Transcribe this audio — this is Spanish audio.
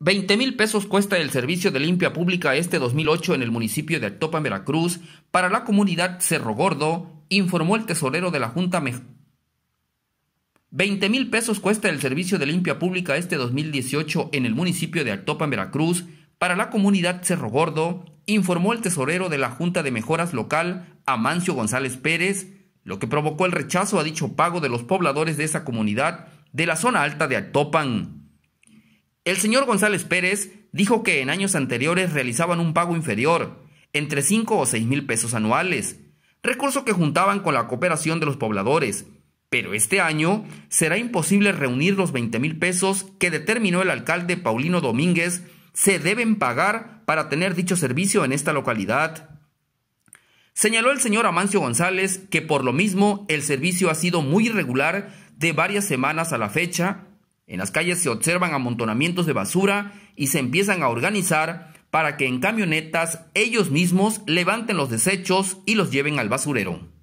20 mil pesos cuesta el servicio de limpia pública este 2008 en el municipio de Actopan, Veracruz, para la comunidad Cerro Gordo, informó el tesorero de la Junta. Me mil pesos cuesta el servicio de limpia pública este 2018 en el municipio de Actopan, Veracruz, para la comunidad Cerro Gordo, informó el tesorero de la Junta de Mejoras Local, Amancio González Pérez, lo que provocó el rechazo a dicho pago de los pobladores de esa comunidad de la zona alta de Actopan. El señor González Pérez dijo que en años anteriores realizaban un pago inferior, entre 5 o 6 mil pesos anuales, recurso que juntaban con la cooperación de los pobladores, pero este año será imposible reunir los 20 mil pesos que determinó el alcalde Paulino Domínguez se deben pagar para tener dicho servicio en esta localidad. Señaló el señor Amancio González que por lo mismo el servicio ha sido muy irregular de varias semanas a la fecha en las calles se observan amontonamientos de basura y se empiezan a organizar para que en camionetas ellos mismos levanten los desechos y los lleven al basurero.